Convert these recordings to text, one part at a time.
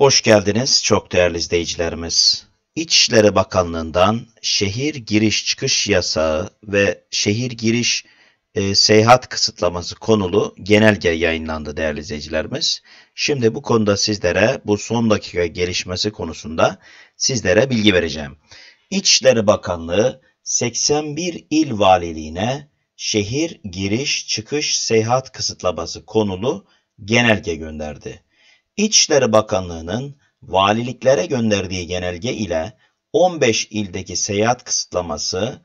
Hoş geldiniz çok değerli izleyicilerimiz. İçişleri Bakanlığı'ndan şehir giriş çıkış yasağı ve şehir giriş e, seyahat kısıtlaması konulu genelge yayınlandı değerli izleyicilerimiz. Şimdi bu konuda sizlere bu son dakika gelişmesi konusunda sizlere bilgi vereceğim. İçişleri Bakanlığı 81 il valiliğine şehir giriş çıkış seyahat kısıtlaması konulu genelge gönderdi. İçişleri Bakanlığı'nın valiliklere gönderdiği genelge ile 15 ildeki seyahat kısıtlaması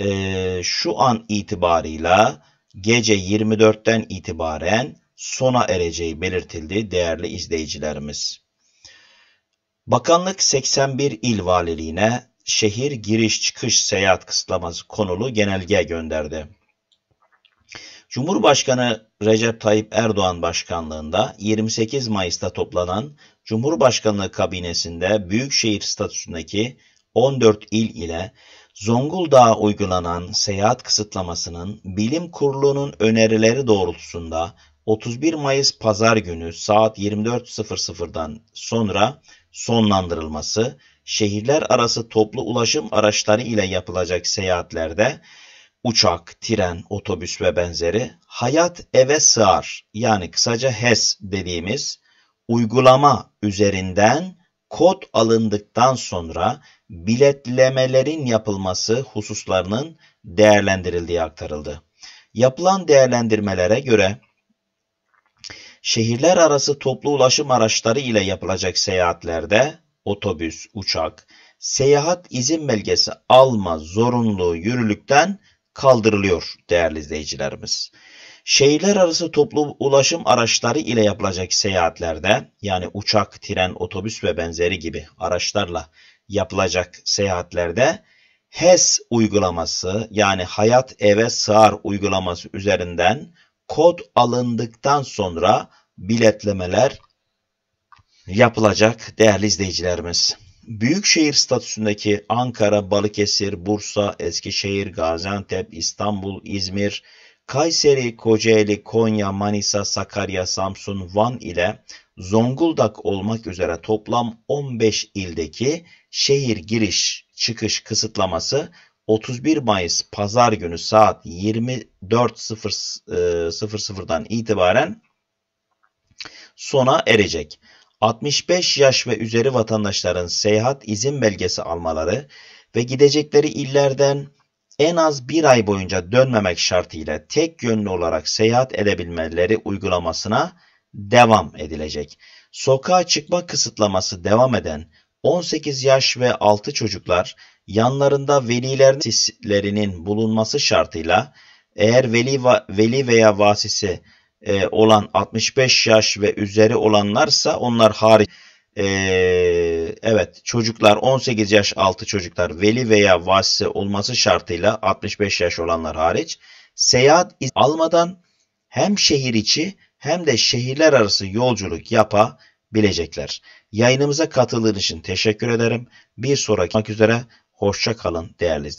e, şu an itibarıyla gece 24'ten itibaren sona ereceği belirtildi değerli izleyicilerimiz. Bakanlık 81 il valiliğine şehir giriş çıkış seyahat kısıtlaması konulu genelge gönderdi. Cumhurbaşkanı Recep Tayyip Erdoğan başkanlığında 28 Mayıs'ta toplanan Cumhurbaşkanlığı kabinesinde büyükşehir statüsündeki 14 il ile Zonguldak'a uygulanan seyahat kısıtlamasının bilim kurulunun önerileri doğrultusunda 31 Mayıs pazar günü saat 24.00'dan sonra sonlandırılması, şehirler arası toplu ulaşım araçları ile yapılacak seyahatlerde uçak, tren, otobüs ve benzeri hayat eve sığar yani kısaca HES dediğimiz uygulama üzerinden kod alındıktan sonra biletlemelerin yapılması hususlarının değerlendirildiği aktarıldı. Yapılan değerlendirmelere göre şehirler arası toplu ulaşım araçları ile yapılacak seyahatlerde otobüs, uçak, seyahat izin belgesi alma zorunluluğu yürürlükten kaldırılıyor değerli izleyicilerimiz. Şehirler arası toplu ulaşım araçları ile yapılacak seyahatlerde yani uçak, tren, otobüs ve benzeri gibi araçlarla yapılacak seyahatlerde HES uygulaması yani Hayat Eve Sığar uygulaması üzerinden kod alındıktan sonra biletlemeler yapılacak değerli izleyicilerimiz büyükşehir statüsündeki Ankara, Balıkesir, Bursa, Eskişehir, Gaziantep, İstanbul, İzmir, Kayseri, Kocaeli, Konya, Manisa, Sakarya, Samsun, Van ile Zonguldak olmak üzere toplam 15 ildeki şehir giriş çıkış kısıtlaması 31 Mayıs pazar günü saat 24.00'dan e, itibaren sona erecek. 65 yaş ve üzeri vatandaşların seyahat izin belgesi almaları ve gidecekleri illerden en az bir ay boyunca dönmemek şartıyla tek yönlü olarak seyahat edebilmeleri uygulamasına devam edilecek. Sokağa çıkma kısıtlaması devam eden 18 yaş ve altı çocuklar yanlarında velilerinin bulunması şartıyla eğer veli, veli veya vasisi e, olan 65 yaş ve üzeri olanlarsa onlar hariç. E, evet çocuklar 18 yaş altı çocuklar veli veya vasisi olması şartıyla 65 yaş olanlar hariç seyahat almadan hem şehir içi hem de şehirler arası yolculuk yapabilecekler. Yayınımıza katıldığınız için teşekkür ederim. Bir sonraki üzere hoşça kalın değerli